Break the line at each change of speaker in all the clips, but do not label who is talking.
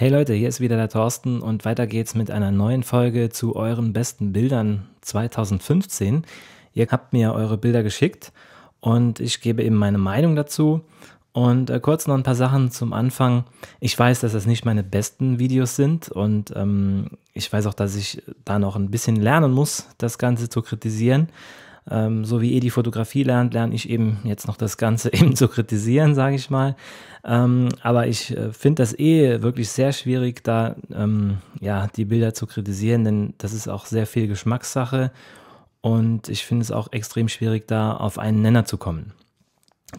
Hey Leute, hier ist wieder der Thorsten und weiter geht's mit einer neuen Folge zu euren besten Bildern 2015. Ihr habt mir eure Bilder geschickt und ich gebe eben meine Meinung dazu. Und äh, kurz noch ein paar Sachen zum Anfang. Ich weiß, dass das nicht meine besten Videos sind und ähm, ich weiß auch, dass ich da noch ein bisschen lernen muss, das Ganze zu kritisieren. Ähm, so wie ihr die Fotografie lernt, lerne ich eben jetzt noch das Ganze eben zu kritisieren, sage ich mal. Ähm, aber ich äh, finde das eh wirklich sehr schwierig, da ähm, ja, die Bilder zu kritisieren, denn das ist auch sehr viel Geschmackssache und ich finde es auch extrem schwierig, da auf einen Nenner zu kommen.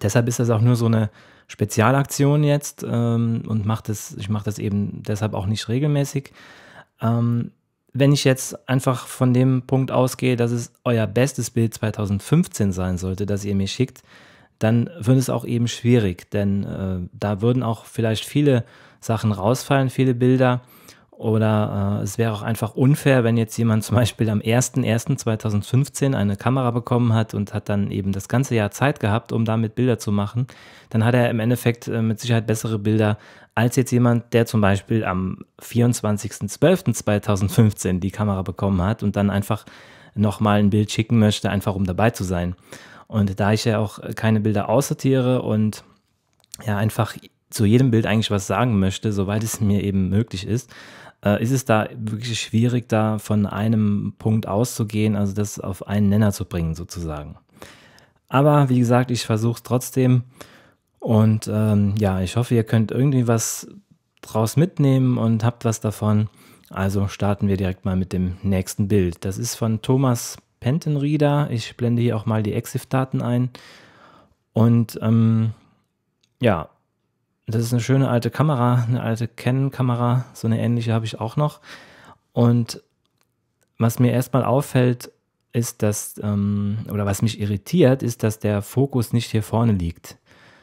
Deshalb ist das auch nur so eine Spezialaktion jetzt ähm, und macht das, ich mache das eben deshalb auch nicht regelmäßig. Ähm, wenn ich jetzt einfach von dem Punkt ausgehe, dass es euer bestes Bild 2015 sein sollte, das ihr mir schickt, dann wird es auch eben schwierig, denn äh, da würden auch vielleicht viele Sachen rausfallen, viele Bilder. Oder äh, es wäre auch einfach unfair, wenn jetzt jemand zum Beispiel am 01.01.2015 eine Kamera bekommen hat und hat dann eben das ganze Jahr Zeit gehabt, um damit Bilder zu machen. Dann hat er im Endeffekt äh, mit Sicherheit bessere Bilder als jetzt jemand, der zum Beispiel am 24.12.2015 die Kamera bekommen hat und dann einfach nochmal ein Bild schicken möchte, einfach um dabei zu sein. Und da ich ja auch keine Bilder aussortiere und ja einfach zu jedem Bild eigentlich was sagen möchte, soweit es mir eben möglich ist, äh, ist es da wirklich schwierig, da von einem Punkt auszugehen, also das auf einen Nenner zu bringen sozusagen? Aber wie gesagt, ich versuche es trotzdem. Und ähm, ja, ich hoffe, ihr könnt irgendwie was draus mitnehmen und habt was davon. Also starten wir direkt mal mit dem nächsten Bild. Das ist von Thomas Pentenrieder. Ich blende hier auch mal die Exif-Daten ein. Und ähm, ja, das ist eine schöne alte Kamera, eine alte Canon-Kamera, so eine ähnliche habe ich auch noch. Und was mir erstmal auffällt, ist, dass, ähm, oder was mich irritiert, ist, dass der Fokus nicht hier vorne liegt.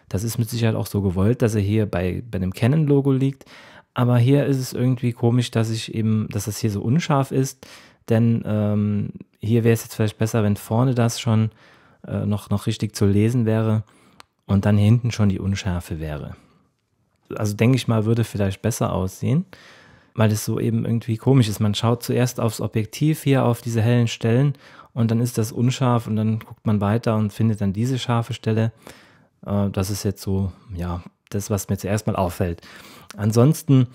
Das ist mit Sicherheit auch so gewollt, dass er hier bei, bei dem Canon-Logo liegt. Aber hier ist es irgendwie komisch, dass ich eben, dass das hier so unscharf ist. Denn ähm, hier wäre es jetzt vielleicht besser, wenn vorne das schon äh, noch, noch richtig zu lesen wäre und dann hinten schon die Unschärfe wäre also denke ich mal, würde vielleicht besser aussehen, weil es so eben irgendwie komisch ist. Man schaut zuerst aufs Objektiv hier auf diese hellen Stellen und dann ist das unscharf und dann guckt man weiter und findet dann diese scharfe Stelle. Äh, das ist jetzt so, ja, das, was mir zuerst mal auffällt. Ansonsten,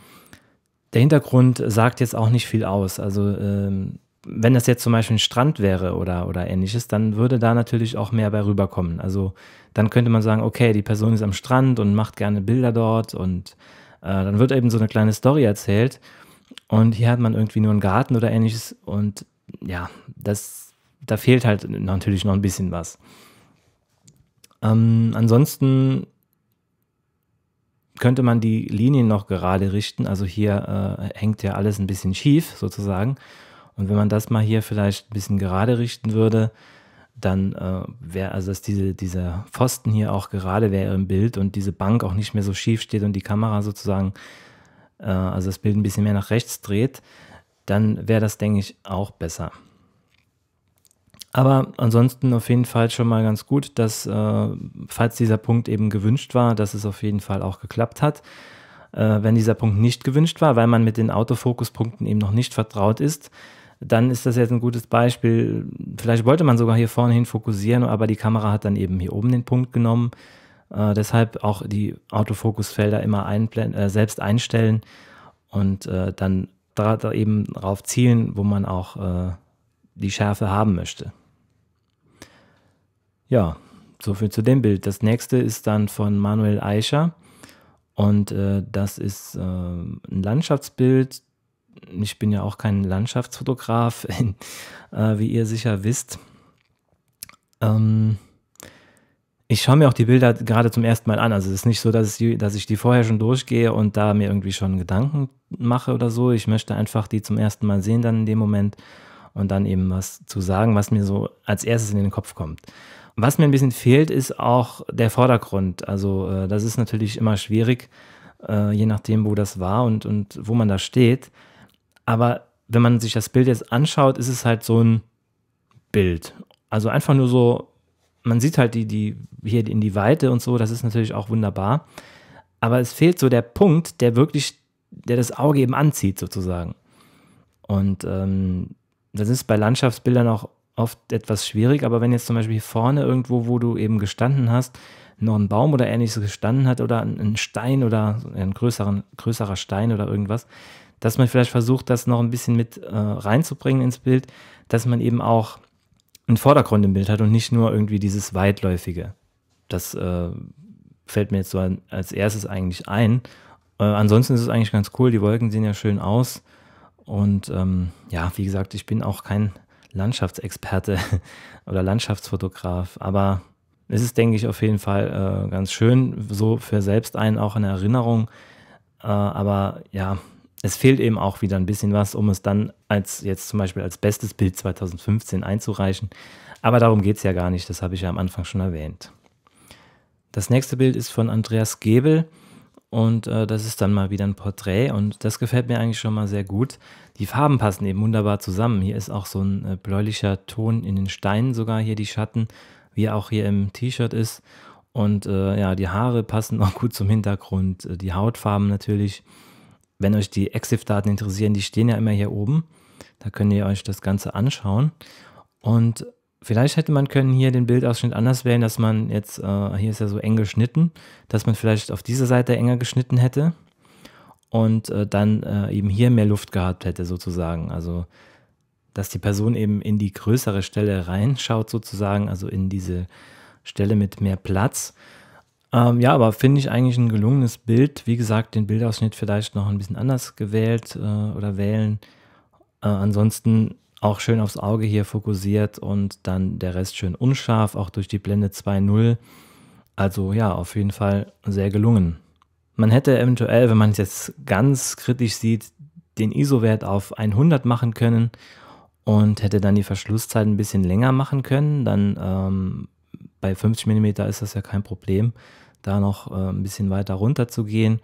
der Hintergrund sagt jetzt auch nicht viel aus. Also ähm, wenn das jetzt zum Beispiel ein Strand wäre oder, oder ähnliches, dann würde da natürlich auch mehr bei rüberkommen. Also dann könnte man sagen, okay, die Person ist am Strand und macht gerne Bilder dort und äh, dann wird eben so eine kleine Story erzählt und hier hat man irgendwie nur einen Garten oder ähnliches und ja, das, da fehlt halt natürlich noch ein bisschen was. Ähm, ansonsten könnte man die Linien noch gerade richten. Also hier äh, hängt ja alles ein bisschen schief sozusagen. Und wenn man das mal hier vielleicht ein bisschen gerade richten würde, dann äh, wäre, also dass diese, dieser Pfosten hier auch gerade wäre im Bild und diese Bank auch nicht mehr so schief steht und die Kamera sozusagen, äh, also das Bild ein bisschen mehr nach rechts dreht, dann wäre das, denke ich, auch besser. Aber ansonsten auf jeden Fall schon mal ganz gut, dass, äh, falls dieser Punkt eben gewünscht war, dass es auf jeden Fall auch geklappt hat. Äh, wenn dieser Punkt nicht gewünscht war, weil man mit den Autofokuspunkten eben noch nicht vertraut ist, dann ist das jetzt ein gutes Beispiel. Vielleicht wollte man sogar hier vorne hin fokussieren, aber die Kamera hat dann eben hier oben den Punkt genommen. Äh, deshalb auch die Autofokusfelder immer äh, selbst einstellen und äh, dann da, da eben darauf zielen, wo man auch äh, die Schärfe haben möchte. Ja, soviel zu dem Bild. Das nächste ist dann von Manuel Eicher Und äh, das ist äh, ein Landschaftsbild, ich bin ja auch kein Landschaftsfotograf, äh, wie ihr sicher wisst. Ähm, ich schaue mir auch die Bilder gerade zum ersten Mal an. Also es ist nicht so, dass ich, die, dass ich die vorher schon durchgehe und da mir irgendwie schon Gedanken mache oder so. Ich möchte einfach die zum ersten Mal sehen dann in dem Moment und dann eben was zu sagen, was mir so als erstes in den Kopf kommt. Was mir ein bisschen fehlt, ist auch der Vordergrund. Also äh, das ist natürlich immer schwierig, äh, je nachdem, wo das war und, und wo man da steht. Aber wenn man sich das Bild jetzt anschaut, ist es halt so ein Bild. Also einfach nur so, man sieht halt die, die hier in die Weite und so, das ist natürlich auch wunderbar. Aber es fehlt so der Punkt, der wirklich, der das Auge eben anzieht, sozusagen. Und ähm, das ist bei Landschaftsbildern auch oft etwas schwierig, aber wenn jetzt zum Beispiel hier vorne irgendwo, wo du eben gestanden hast, noch ein Baum oder ähnliches gestanden hat oder ein Stein oder ein größeren, größerer Stein oder irgendwas, dass man vielleicht versucht, das noch ein bisschen mit äh, reinzubringen ins Bild, dass man eben auch einen Vordergrund im Bild hat und nicht nur irgendwie dieses Weitläufige. Das äh, fällt mir jetzt so als erstes eigentlich ein. Äh, ansonsten ist es eigentlich ganz cool, die Wolken sehen ja schön aus. Und ähm, ja, wie gesagt, ich bin auch kein Landschaftsexperte oder Landschaftsfotograf, aber es ist, denke ich, auf jeden Fall äh, ganz schön, so für selbst einen auch eine Erinnerung. Äh, aber ja, es fehlt eben auch wieder ein bisschen was, um es dann als jetzt zum Beispiel als bestes Bild 2015 einzureichen. Aber darum geht es ja gar nicht, das habe ich ja am Anfang schon erwähnt. Das nächste Bild ist von Andreas Gebel und äh, das ist dann mal wieder ein Porträt und das gefällt mir eigentlich schon mal sehr gut. Die Farben passen eben wunderbar zusammen. Hier ist auch so ein äh, bläulicher Ton in den Steinen sogar, hier die Schatten, wie auch hier im T-Shirt ist. Und äh, ja, die Haare passen auch gut zum Hintergrund, äh, die Hautfarben natürlich wenn euch die EXIF-Daten interessieren, die stehen ja immer hier oben. Da könnt ihr euch das Ganze anschauen. Und vielleicht hätte man können hier den Bildausschnitt anders wählen, dass man jetzt, äh, hier ist ja so eng geschnitten, dass man vielleicht auf dieser Seite enger geschnitten hätte und äh, dann äh, eben hier mehr Luft gehabt hätte sozusagen. Also dass die Person eben in die größere Stelle reinschaut sozusagen, also in diese Stelle mit mehr Platz. Ähm, ja, aber finde ich eigentlich ein gelungenes Bild. Wie gesagt, den Bildausschnitt vielleicht noch ein bisschen anders gewählt äh, oder wählen. Äh, ansonsten auch schön aufs Auge hier fokussiert und dann der Rest schön unscharf, auch durch die Blende 2.0. Also ja, auf jeden Fall sehr gelungen. Man hätte eventuell, wenn man es jetzt ganz kritisch sieht, den ISO-Wert auf 100 machen können und hätte dann die Verschlusszeit ein bisschen länger machen können. Dann ähm, bei 50 mm ist das ja kein Problem da noch äh, ein bisschen weiter runter zu gehen,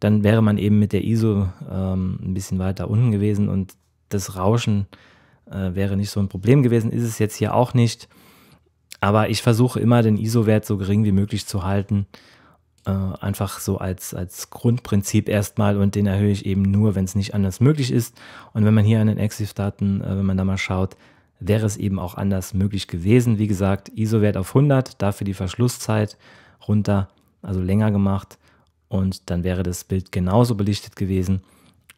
dann wäre man eben mit der ISO ähm, ein bisschen weiter unten gewesen und das Rauschen äh, wäre nicht so ein Problem gewesen. Ist es jetzt hier auch nicht. Aber ich versuche immer, den ISO-Wert so gering wie möglich zu halten. Äh, einfach so als, als Grundprinzip erstmal und den erhöhe ich eben nur, wenn es nicht anders möglich ist. Und wenn man hier an den Exif-Daten, äh, wenn man da mal schaut, wäre es eben auch anders möglich gewesen. Wie gesagt, ISO-Wert auf 100, dafür die Verschlusszeit runter, also länger gemacht und dann wäre das Bild genauso belichtet gewesen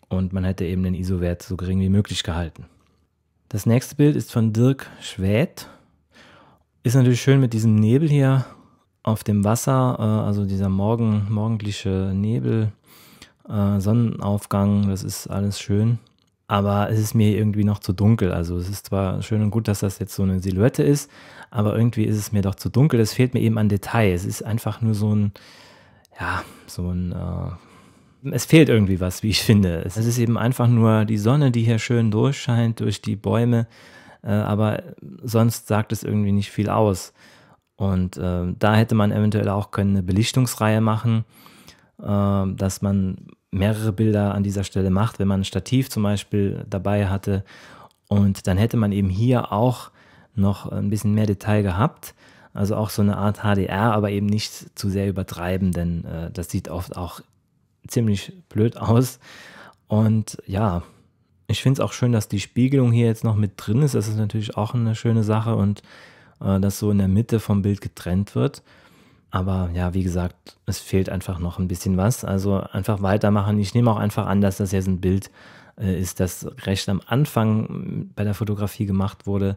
und man hätte eben den ISO-Wert so gering wie möglich gehalten. Das nächste Bild ist von Dirk Schwedt. Ist natürlich schön mit diesem Nebel hier auf dem Wasser, äh, also dieser morgen, morgendliche Nebel, äh, Sonnenaufgang, das ist alles schön aber es ist mir irgendwie noch zu dunkel. Also es ist zwar schön und gut, dass das jetzt so eine Silhouette ist, aber irgendwie ist es mir doch zu dunkel. Es fehlt mir eben an Detail. Es ist einfach nur so ein, ja, so ein... Äh, es fehlt irgendwie was, wie ich finde. Es ist eben einfach nur die Sonne, die hier schön durchscheint durch die Bäume, äh, aber sonst sagt es irgendwie nicht viel aus. Und äh, da hätte man eventuell auch können eine Belichtungsreihe machen, äh, dass man mehrere Bilder an dieser Stelle macht, wenn man ein Stativ zum Beispiel dabei hatte. Und dann hätte man eben hier auch noch ein bisschen mehr Detail gehabt. Also auch so eine Art HDR, aber eben nicht zu sehr übertreiben, denn äh, das sieht oft auch ziemlich blöd aus. Und ja, ich finde es auch schön, dass die Spiegelung hier jetzt noch mit drin ist. Das ist natürlich auch eine schöne Sache und äh, das so in der Mitte vom Bild getrennt wird. Aber ja, wie gesagt, es fehlt einfach noch ein bisschen was. Also einfach weitermachen. Ich nehme auch einfach an, dass das jetzt ein Bild äh, ist, das recht am Anfang mm, bei der Fotografie gemacht wurde.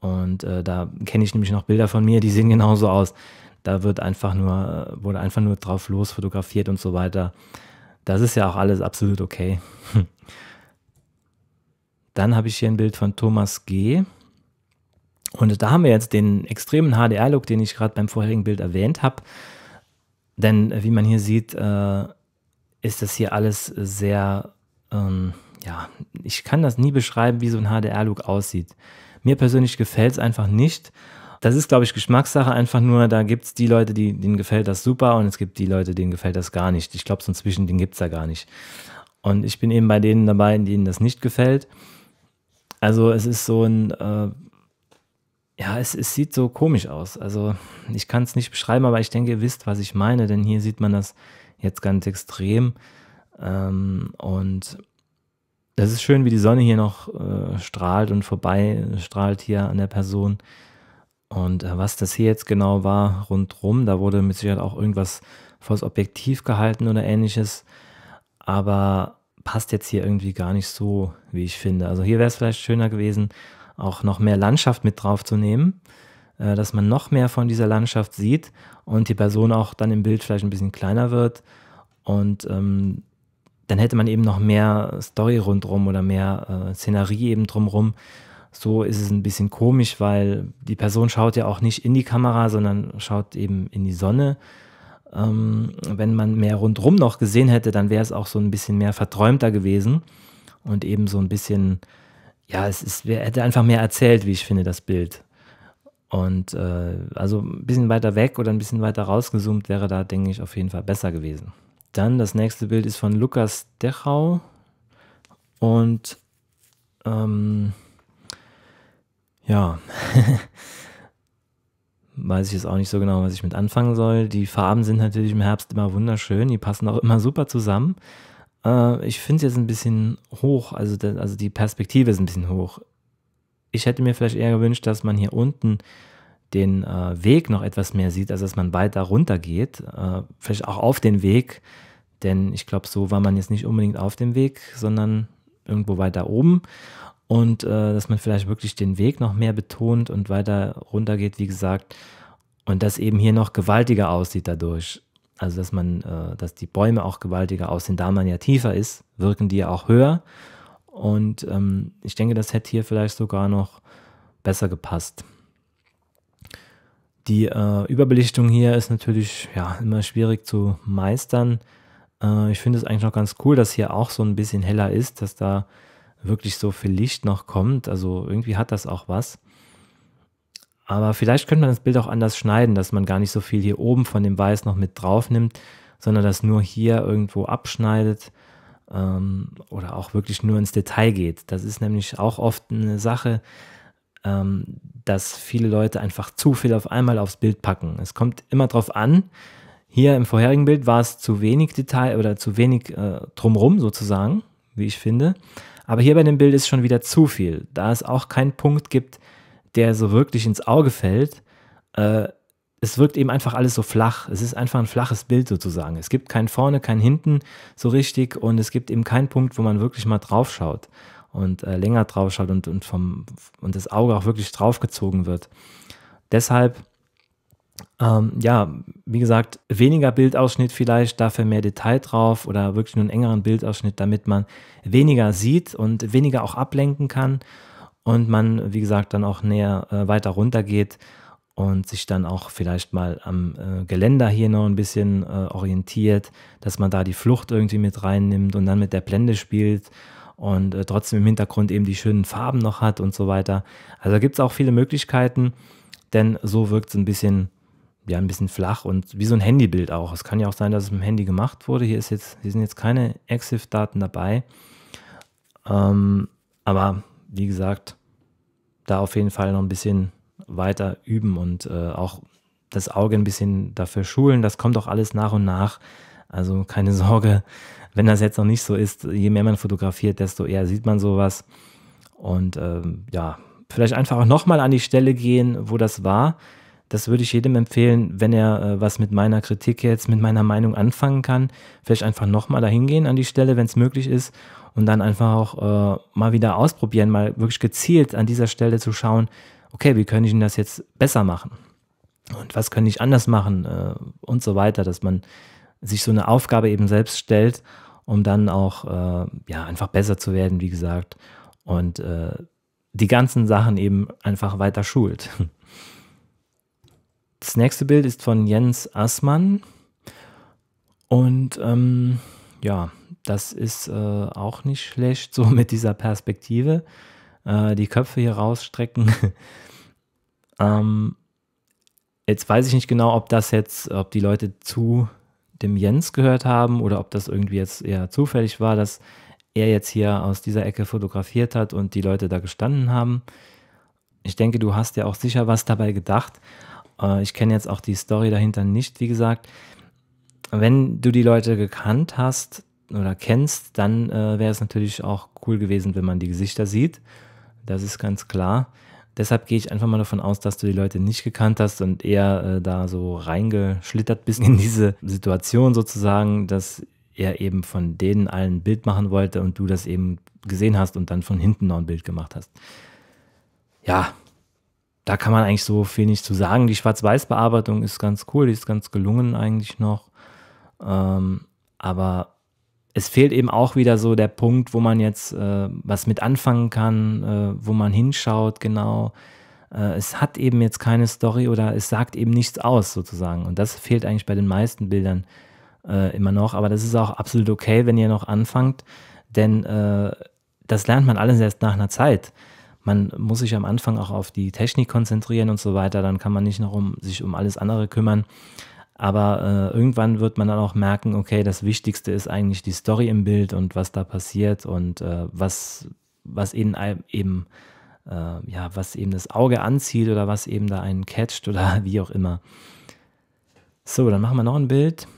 Und äh, da kenne ich nämlich noch Bilder von mir, die sehen genauso aus. Da wird einfach nur, äh, wurde einfach nur drauf los fotografiert und so weiter. Das ist ja auch alles absolut okay. Dann habe ich hier ein Bild von Thomas G. Und da haben wir jetzt den extremen HDR-Look, den ich gerade beim vorherigen Bild erwähnt habe. Denn äh, wie man hier sieht, äh, ist das hier alles sehr, ähm, ja, ich kann das nie beschreiben, wie so ein HDR-Look aussieht. Mir persönlich gefällt es einfach nicht. Das ist, glaube ich, Geschmackssache einfach nur. Da gibt es die Leute, die, denen gefällt das super und es gibt die Leute, denen gefällt das gar nicht. Ich glaube, so inzwischen, den gibt es da gar nicht. Und ich bin eben bei denen dabei, denen das nicht gefällt. Also es ist so ein... Äh, ja, es, es sieht so komisch aus. Also ich kann es nicht beschreiben, aber ich denke, ihr wisst, was ich meine, denn hier sieht man das jetzt ganz extrem. Ähm, und das ist schön, wie die Sonne hier noch äh, strahlt und vorbei äh, strahlt hier an der Person. Und äh, was das hier jetzt genau war, rundherum, da wurde mit Sicherheit auch irgendwas vors Objektiv gehalten oder ähnliches. Aber passt jetzt hier irgendwie gar nicht so, wie ich finde. Also hier wäre es vielleicht schöner gewesen, auch noch mehr Landschaft mit drauf draufzunehmen, äh, dass man noch mehr von dieser Landschaft sieht und die Person auch dann im Bild vielleicht ein bisschen kleiner wird und ähm, dann hätte man eben noch mehr Story rundherum oder mehr äh, Szenerie eben drumherum. So ist es ein bisschen komisch, weil die Person schaut ja auch nicht in die Kamera, sondern schaut eben in die Sonne. Ähm, wenn man mehr rundherum noch gesehen hätte, dann wäre es auch so ein bisschen mehr verträumter gewesen und eben so ein bisschen ja, es ist, wer hätte einfach mehr erzählt, wie ich finde, das Bild. Und äh, also ein bisschen weiter weg oder ein bisschen weiter rausgezoomt wäre da, denke ich, auf jeden Fall besser gewesen. Dann das nächste Bild ist von Lukas Dechau und ähm, ja, weiß ich jetzt auch nicht so genau, was ich mit anfangen soll. Die Farben sind natürlich im Herbst immer wunderschön, die passen auch immer super zusammen. Äh, ich finde es jetzt ein bisschen hoch, also, de, also die Perspektive ist ein bisschen hoch. Ich hätte mir vielleicht eher gewünscht, dass man hier unten den äh, Weg noch etwas mehr sieht, also dass man weiter runter geht, äh, vielleicht auch auf den Weg, denn ich glaube, so war man jetzt nicht unbedingt auf dem Weg, sondern irgendwo weiter oben und äh, dass man vielleicht wirklich den Weg noch mehr betont und weiter runter geht, wie gesagt, und das eben hier noch gewaltiger aussieht dadurch also dass man, äh, dass die Bäume auch gewaltiger aussehen, da man ja tiefer ist, wirken die ja auch höher. Und ähm, ich denke, das hätte hier vielleicht sogar noch besser gepasst. Die äh, Überbelichtung hier ist natürlich ja, immer schwierig zu meistern. Äh, ich finde es eigentlich noch ganz cool, dass hier auch so ein bisschen heller ist, dass da wirklich so viel Licht noch kommt. Also irgendwie hat das auch was. Aber vielleicht könnte man das Bild auch anders schneiden, dass man gar nicht so viel hier oben von dem Weiß noch mit drauf nimmt, sondern das nur hier irgendwo abschneidet ähm, oder auch wirklich nur ins Detail geht. Das ist nämlich auch oft eine Sache, ähm, dass viele Leute einfach zu viel auf einmal aufs Bild packen. Es kommt immer drauf an. Hier im vorherigen Bild war es zu wenig Detail oder zu wenig äh, drumrum sozusagen, wie ich finde. Aber hier bei dem Bild ist schon wieder zu viel, da es auch keinen Punkt gibt, der so wirklich ins Auge fällt. Äh, es wirkt eben einfach alles so flach. Es ist einfach ein flaches Bild sozusagen. Es gibt kein vorne, kein hinten so richtig und es gibt eben keinen Punkt, wo man wirklich mal draufschaut und äh, länger draufschaut und, und, vom, und das Auge auch wirklich draufgezogen wird. Deshalb, ähm, ja, wie gesagt, weniger Bildausschnitt vielleicht, dafür mehr Detail drauf oder wirklich nur einen engeren Bildausschnitt, damit man weniger sieht und weniger auch ablenken kann und man, wie gesagt, dann auch näher äh, weiter runter geht und sich dann auch vielleicht mal am äh, Geländer hier noch ein bisschen äh, orientiert, dass man da die Flucht irgendwie mit reinnimmt und dann mit der Blende spielt und äh, trotzdem im Hintergrund eben die schönen Farben noch hat und so weiter. Also gibt es auch viele Möglichkeiten, denn so wirkt es ein bisschen ja, ein bisschen flach und wie so ein Handybild auch. Es kann ja auch sein, dass es mit dem Handy gemacht wurde. Hier, ist jetzt, hier sind jetzt keine EXIF-Daten dabei. Ähm, aber wie gesagt, da auf jeden Fall noch ein bisschen weiter üben und äh, auch das Auge ein bisschen dafür schulen. Das kommt auch alles nach und nach. Also keine Sorge, wenn das jetzt noch nicht so ist, je mehr man fotografiert, desto eher sieht man sowas. Und ähm, ja, vielleicht einfach auch nochmal an die Stelle gehen, wo das war das würde ich jedem empfehlen, wenn er äh, was mit meiner Kritik jetzt, mit meiner Meinung anfangen kann, vielleicht einfach nochmal dahin gehen an die Stelle, wenn es möglich ist und dann einfach auch äh, mal wieder ausprobieren, mal wirklich gezielt an dieser Stelle zu schauen, okay, wie kann ich denn das jetzt besser machen? Und was kann ich anders machen? Äh, und so weiter, dass man sich so eine Aufgabe eben selbst stellt, um dann auch äh, ja, einfach besser zu werden, wie gesagt. Und äh, die ganzen Sachen eben einfach weiter schult. Das nächste Bild ist von Jens Assmann. Und ähm, ja, das ist äh, auch nicht schlecht, so mit dieser Perspektive. Äh, die Köpfe hier rausstrecken. ähm, jetzt weiß ich nicht genau, ob das jetzt, ob die Leute zu dem Jens gehört haben oder ob das irgendwie jetzt eher zufällig war, dass er jetzt hier aus dieser Ecke fotografiert hat und die Leute da gestanden haben. Ich denke, du hast ja auch sicher was dabei gedacht. Äh, ich kenne jetzt auch die Story dahinter nicht, wie gesagt. Wenn du die Leute gekannt hast oder kennst, dann äh, wäre es natürlich auch cool gewesen, wenn man die Gesichter sieht. Das ist ganz klar. Deshalb gehe ich einfach mal davon aus, dass du die Leute nicht gekannt hast und eher äh, da so reingeschlittert bist in diese Situation sozusagen, dass er eben von denen allen ein Bild machen wollte und du das eben gesehen hast und dann von hinten noch ein Bild gemacht hast. Ja, da kann man eigentlich so viel nicht zu sagen. Die Schwarz-Weiß-Bearbeitung ist ganz cool, die ist ganz gelungen eigentlich noch. Ähm, aber es fehlt eben auch wieder so der Punkt, wo man jetzt äh, was mit anfangen kann, äh, wo man hinschaut, genau. Äh, es hat eben jetzt keine Story oder es sagt eben nichts aus, sozusagen. Und das fehlt eigentlich bei den meisten Bildern äh, immer noch. Aber das ist auch absolut okay, wenn ihr noch anfangt, denn äh, das lernt man alles erst nach einer Zeit man muss sich am Anfang auch auf die Technik konzentrieren und so weiter, dann kann man nicht noch um sich um alles andere kümmern. Aber äh, irgendwann wird man dann auch merken, okay, das Wichtigste ist eigentlich die Story im Bild und was da passiert und äh, was, was eben, eben äh, ja, was eben das Auge anzieht oder was eben da einen catcht oder wie auch immer. So, dann machen wir noch ein Bild.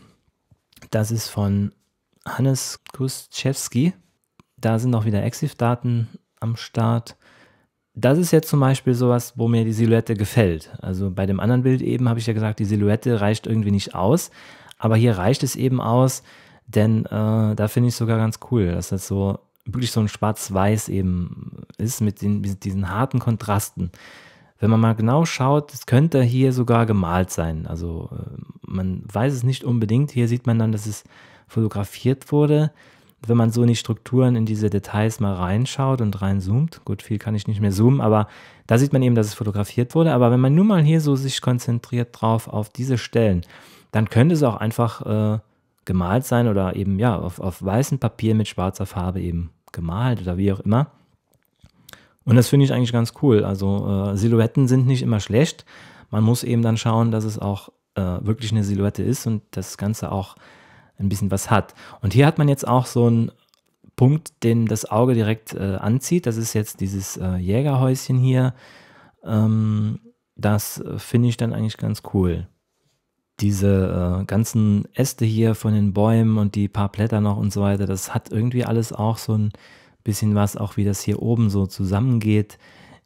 Das ist von Hannes Kuschewski. Da sind auch wieder Exif-Daten am Start das ist jetzt zum Beispiel sowas, wo mir die Silhouette gefällt. Also bei dem anderen Bild eben habe ich ja gesagt, die Silhouette reicht irgendwie nicht aus. Aber hier reicht es eben aus, denn äh, da finde ich es sogar ganz cool, dass das so wirklich so ein Schwarz-Weiß eben ist mit, den, mit diesen harten Kontrasten. Wenn man mal genau schaut, es könnte hier sogar gemalt sein. Also äh, man weiß es nicht unbedingt. Hier sieht man dann, dass es fotografiert wurde wenn man so in die Strukturen, in diese Details mal reinschaut und reinzoomt, gut, viel kann ich nicht mehr zoomen, aber da sieht man eben, dass es fotografiert wurde. Aber wenn man nur mal hier so sich konzentriert drauf auf diese Stellen, dann könnte es auch einfach äh, gemalt sein oder eben ja auf, auf weißem Papier mit schwarzer Farbe eben gemalt oder wie auch immer. Und das finde ich eigentlich ganz cool. Also äh, Silhouetten sind nicht immer schlecht. Man muss eben dann schauen, dass es auch äh, wirklich eine Silhouette ist und das Ganze auch ein bisschen was hat. Und hier hat man jetzt auch so einen Punkt, den das Auge direkt äh, anzieht. Das ist jetzt dieses äh, Jägerhäuschen hier. Ähm, das äh, finde ich dann eigentlich ganz cool. Diese äh, ganzen Äste hier von den Bäumen und die paar Blätter noch und so weiter, das hat irgendwie alles auch so ein bisschen was, auch wie das hier oben so zusammengeht,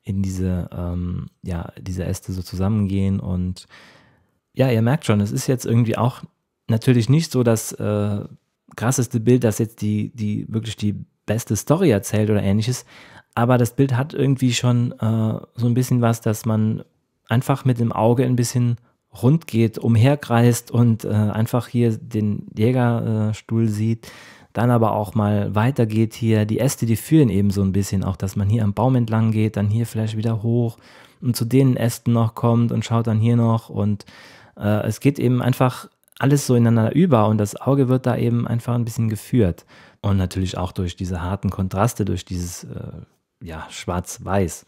in diese, ähm, ja, diese Äste so zusammengehen und ja, ihr merkt schon, es ist jetzt irgendwie auch natürlich nicht so das äh, krasseste Bild, das jetzt die, die wirklich die beste Story erzählt oder ähnliches. Aber das Bild hat irgendwie schon äh, so ein bisschen was, dass man einfach mit dem Auge ein bisschen rund geht, umherkreist und äh, einfach hier den Jägerstuhl sieht. Dann aber auch mal weitergeht hier. Die Äste, die führen eben so ein bisschen auch, dass man hier am Baum entlang geht, dann hier vielleicht wieder hoch und zu den Ästen noch kommt und schaut dann hier noch. Und äh, es geht eben einfach alles so ineinander über und das Auge wird da eben einfach ein bisschen geführt. Und natürlich auch durch diese harten Kontraste, durch dieses äh, ja, Schwarz-Weiß.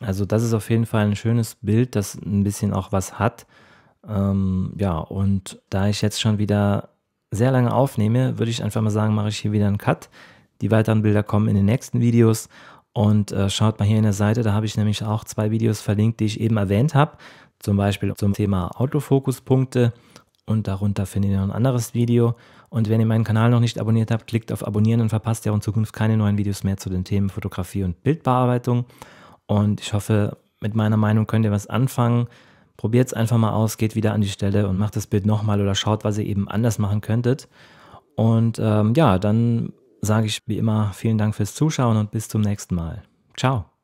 Also das ist auf jeden Fall ein schönes Bild, das ein bisschen auch was hat. Ähm, ja, und da ich jetzt schon wieder sehr lange aufnehme, würde ich einfach mal sagen, mache ich hier wieder einen Cut. Die weiteren Bilder kommen in den nächsten Videos. Und äh, schaut mal hier in der Seite, da habe ich nämlich auch zwei Videos verlinkt, die ich eben erwähnt habe. Zum Beispiel zum Thema Autofokuspunkte und darunter findet ihr noch ein anderes Video. Und wenn ihr meinen Kanal noch nicht abonniert habt, klickt auf Abonnieren und verpasst ja in Zukunft keine neuen Videos mehr zu den Themen Fotografie und Bildbearbeitung. Und ich hoffe, mit meiner Meinung könnt ihr was anfangen. Probiert es einfach mal aus, geht wieder an die Stelle und macht das Bild nochmal oder schaut, was ihr eben anders machen könntet. Und ähm, ja, dann sage ich wie immer vielen Dank fürs Zuschauen und bis zum nächsten Mal. Ciao.